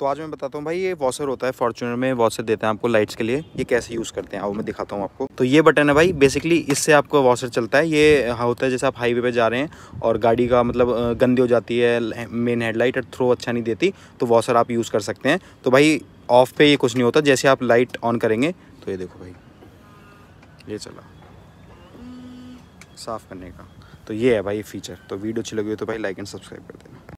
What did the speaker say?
तो आज मैं बताता हूँ भाई ये वॉशर होता है फॉर्चुनर में वॉशर देते हैं आपको लाइट्स के लिए ये कैसे यूज़ करते हैं आओ मैं दिखाता हूँ आपको तो ये बटन है भाई बेसिकली इससे आपका वॉशर चलता है ये होता है जैसे आप हाईवे पे जा रहे हैं और गाड़ी का मतलब गंदी हो जाती है मेन हेडलाइट और थ्रो अच्छा नहीं देती तो वॉशर आप यूज़ कर सकते हैं तो भाई ऑफ पे ये कुछ नहीं होता जैसे आप लाइट ऑन करेंगे तो ये देखो भाई ये चला साफ़ करने का तो ये है भाई फीचर तो वीडियो अच्छी लगी हो तो भाई लाइक एंड सब्सक्राइब कर देना